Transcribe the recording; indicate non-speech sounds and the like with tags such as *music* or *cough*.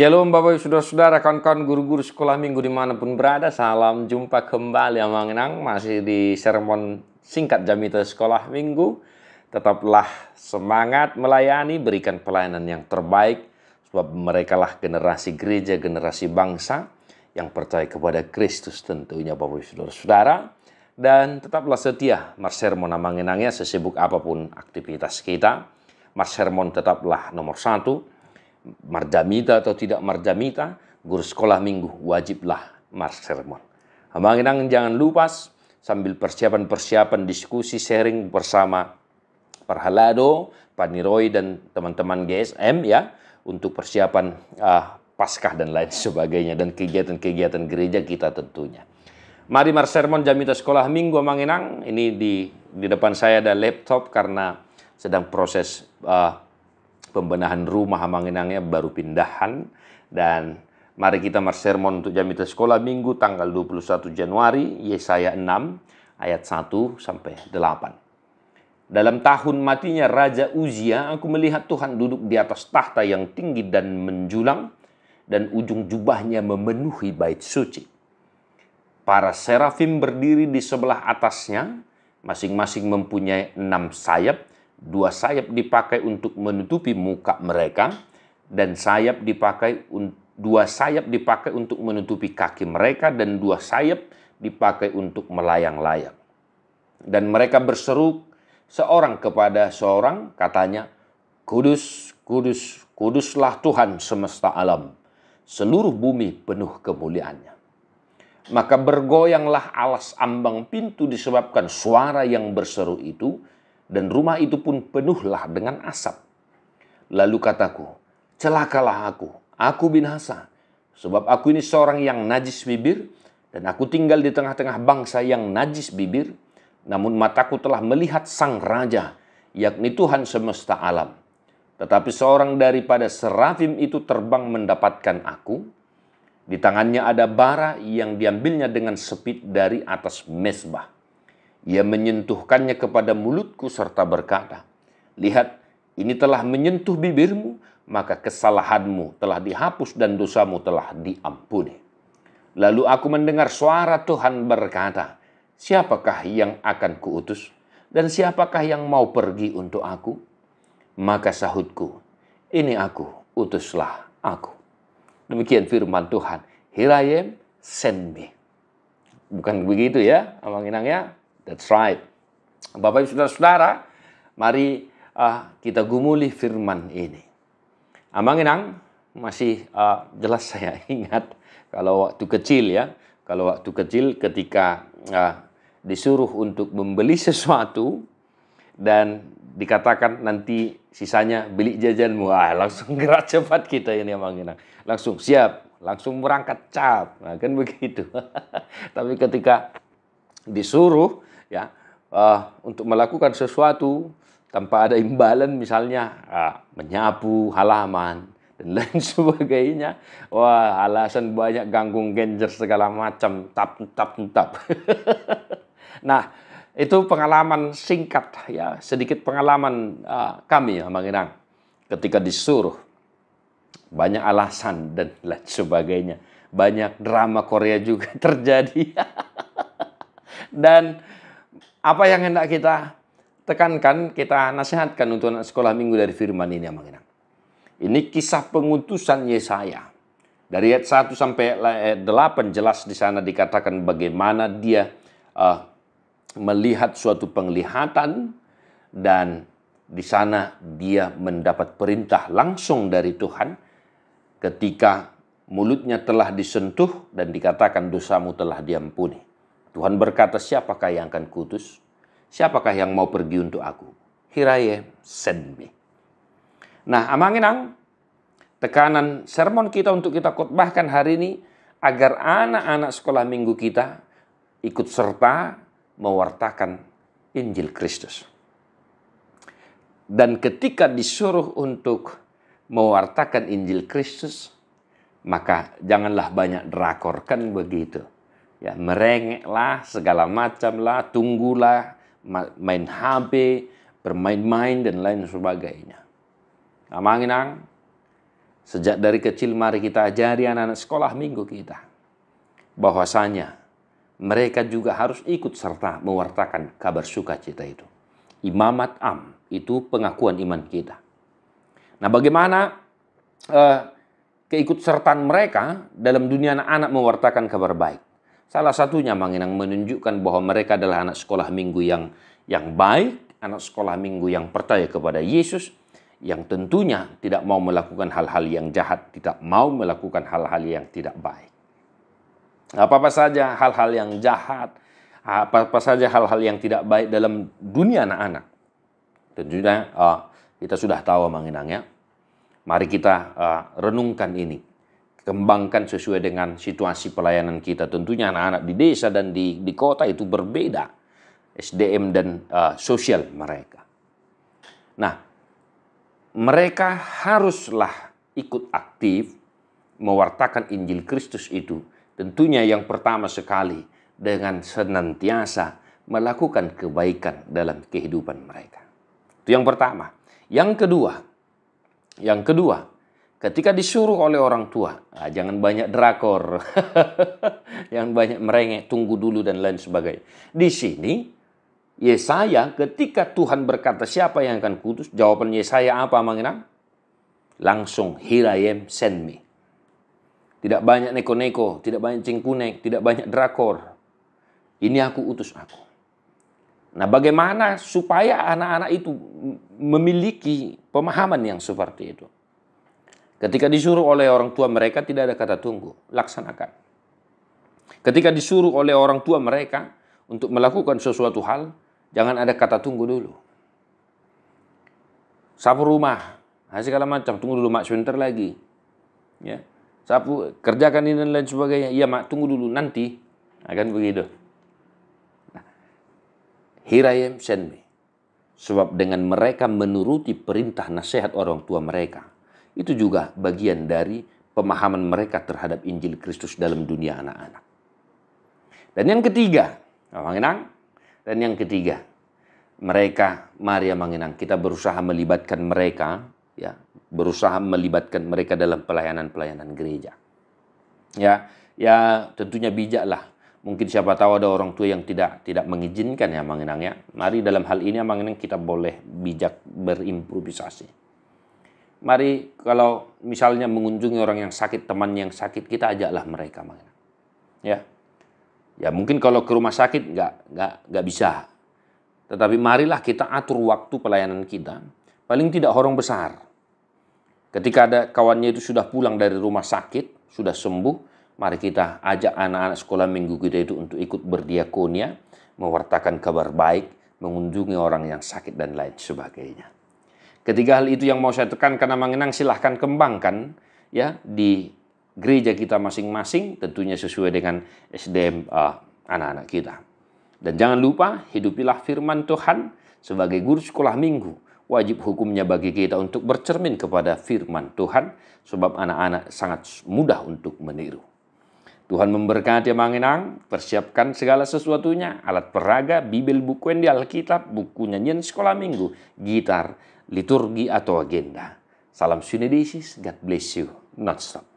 Shalom Bapak Ibu Saudara-saudara, kawan-kawan guru-guru sekolah minggu dimanapun berada Salam jumpa kembali Amang Enang Masih di sermon singkat Jamita Sekolah Minggu Tetaplah semangat melayani, berikan pelayanan yang terbaik Sebab merekalah generasi gereja, generasi bangsa Yang percaya kepada Kristus tentunya Bapak Ibu Saudara-saudara Dan tetaplah setia Marsermon Amang Enangnya sesibuk apapun aktivitas kita mas Marsermon tetaplah nomor satu marjamita atau tidak marjamita, guru sekolah minggu wajiblah mars sermon. Hamanginang jangan lupa sambil persiapan-persiapan diskusi sharing bersama Parhalado, Niroi dan teman-teman GSM ya untuk persiapan uh, Paskah dan lain sebagainya dan kegiatan-kegiatan gereja kita tentunya. Mari sermon Jamita Sekolah Minggu Hamanginang ini di di depan saya ada laptop karena sedang proses uh, pembenahan rumah Manginangnya baru pindahan dan mari kita sermon untuk jam sekolah minggu tanggal 21 Januari Yesaya 6 ayat 1 sampai 8. Dalam tahun matinya Raja Uzia, aku melihat Tuhan duduk di atas tahta yang tinggi dan menjulang, dan ujung jubahnya memenuhi bait suci. Para serafim berdiri di sebelah atasnya, masing-masing mempunyai enam sayap, Dua sayap dipakai untuk menutupi muka mereka dan sayap dipakai dua sayap dipakai untuk menutupi kaki mereka dan dua sayap dipakai untuk melayang-layang. Dan mereka berseru seorang kepada seorang katanya, Kudus, kudus, kuduslah Tuhan semesta alam. Seluruh bumi penuh kemuliaannya. Maka bergoyanglah alas ambang pintu disebabkan suara yang berseru itu dan rumah itu pun penuhlah dengan asap. Lalu kataku, celakalah aku, aku binasa, sebab aku ini seorang yang najis bibir, dan aku tinggal di tengah-tengah bangsa yang najis bibir, namun mataku telah melihat sang raja, yakni Tuhan semesta alam. Tetapi seorang daripada serafim itu terbang mendapatkan aku, di tangannya ada bara yang diambilnya dengan sepit dari atas mesbah. Ia menyentuhkannya kepada mulutku serta berkata, Lihat, ini telah menyentuh bibirmu, maka kesalahanmu telah dihapus dan dosamu telah diampuni. Lalu aku mendengar suara Tuhan berkata, Siapakah yang akan kuutus? Dan siapakah yang mau pergi untuk aku? Maka sahutku, ini aku, utuslah aku. Demikian firman Tuhan, here I send me. Bukan begitu ya, Abang Inang ya. That's right. Bapak Ibu Saudara-saudara, mari uh, kita gumuli firman ini. Amanginang masih uh, jelas saya *laughs* ingat kalau waktu kecil ya, kalau waktu kecil ketika uh, disuruh untuk membeli sesuatu dan dikatakan nanti sisanya beli jajanmu. Ah, langsung *laughs* gerak cepat kita ini amanginang, Langsung siap, langsung berangkat cap. Nah, kan begitu. *laughs* Tapi ketika disuruh ya uh, untuk melakukan sesuatu tanpa ada imbalan misalnya uh, menyapu halaman dan *laughs* lain sebagainya wah alasan banyak ganggung genjer segala macam tap tap tap *laughs* nah itu pengalaman singkat ya sedikit pengalaman uh, kami ya Manginang ketika disuruh banyak alasan dan lain sebagainya banyak drama Korea juga *laughs* terjadi dan apa yang hendak kita tekankan, kita nasihatkan untuk anak sekolah minggu dari firman ini, amanah. Ini kisah pengutusan Yesaya. Dari ayat 1 sampai ayat 8 jelas di sana dikatakan bagaimana dia uh, melihat suatu penglihatan dan di sana dia mendapat perintah langsung dari Tuhan ketika mulutnya telah disentuh dan dikatakan dosamu telah diampuni. Tuhan berkata, siapakah yang akan kutus? Siapakah yang mau pergi untuk aku? Hiraye, send me. Nah, amanginang, tekanan sermon kita untuk kita khotbahkan hari ini agar anak-anak sekolah minggu kita ikut serta mewartakan Injil Kristus. Dan ketika disuruh untuk mewartakan Injil Kristus, maka janganlah banyak drakor, kan begitu ya merengeklah segala macamlah tunggulah main HP bermain-main dan lain sebagainya amanginang nah, sejak dari kecil mari kita ajari anak-anak sekolah minggu kita bahwasanya mereka juga harus ikut serta mewartakan kabar sukacita itu imamat am itu pengakuan iman kita nah bagaimana eh, keikutsertaan mereka dalam dunia anak-anak mewartakan kabar baik Salah satunya mengenang menunjukkan bahwa mereka adalah anak sekolah minggu yang yang baik, anak sekolah minggu yang percaya kepada Yesus, yang tentunya tidak mau melakukan hal-hal yang jahat, tidak mau melakukan hal-hal yang tidak baik. Apa-apa saja hal-hal yang jahat, apa-apa saja hal-hal yang tidak baik dalam dunia anak-anak. Tentunya ah, kita sudah tahu mengenangnya. Mari kita ah, renungkan ini kembangkan sesuai dengan situasi pelayanan kita. Tentunya anak-anak di desa dan di, di kota itu berbeda SDM dan uh, sosial mereka. Nah, mereka haruslah ikut aktif mewartakan Injil Kristus itu. Tentunya yang pertama sekali dengan senantiasa melakukan kebaikan dalam kehidupan mereka. Itu yang pertama. Yang kedua, yang kedua, ketika disuruh oleh orang tua, ah, jangan banyak drakor, yang *laughs* banyak merengek, tunggu dulu dan lain sebagainya. Di sini Yesaya ketika Tuhan berkata siapa yang akan kudus, jawaban Yesaya apa mengenang? Langsung here I am, send me. Tidak banyak neko-neko, tidak banyak cingkunek, tidak banyak drakor. Ini aku utus aku. Nah bagaimana supaya anak-anak itu memiliki pemahaman yang seperti itu? Ketika disuruh oleh orang tua mereka tidak ada kata tunggu, laksanakan. Ketika disuruh oleh orang tua mereka untuk melakukan sesuatu hal, jangan ada kata tunggu dulu. Sapu rumah, nah, segala macam, tunggu dulu mak sebentar lagi. Ya. Sapu, kerjakan ini dan lain sebagainya. Iya mak, tunggu dulu nanti. Akan nah, begitu. Nah, here I am, send me. Sebab dengan mereka menuruti perintah nasihat orang tua mereka, itu juga bagian dari pemahaman mereka terhadap Injil Kristus dalam dunia anak-anak. Dan yang ketiga, Manginang. dan yang ketiga, mereka Maria Manginang. kita berusaha melibatkan mereka, ya, berusaha melibatkan mereka dalam pelayanan-pelayanan gereja. Ya, ya tentunya bijaklah. Mungkin siapa tahu ada orang tua yang tidak tidak mengizinkan ya Manginang ya. Mari dalam hal ini Manginang kita boleh bijak berimprovisasi. Mari kalau misalnya mengunjungi orang yang sakit, teman yang sakit, kita ajaklah mereka. Ya, ya mungkin kalau ke rumah sakit nggak nggak nggak bisa. Tetapi marilah kita atur waktu pelayanan kita. Paling tidak orang besar. Ketika ada kawannya itu sudah pulang dari rumah sakit, sudah sembuh, mari kita ajak anak-anak sekolah minggu kita itu untuk ikut berdiakonia, mewartakan kabar baik, mengunjungi orang yang sakit dan lain sebagainya. Ketiga hal itu yang mau saya tekankan karena mengenang silahkan kembangkan ya di gereja kita masing-masing tentunya sesuai dengan SDM anak eh, anak-anak kita. Dan jangan lupa hidupilah firman Tuhan sebagai guru sekolah minggu. Wajib hukumnya bagi kita untuk bercermin kepada firman Tuhan sebab anak-anak sangat mudah untuk meniru. Tuhan memberkati Mangenang, persiapkan segala sesuatunya, alat peraga, bibel buku yang di Alkitab, buku nyanyian sekolah minggu, gitar, liturgi atau agenda. Salam Sunedesis, God bless you. not stop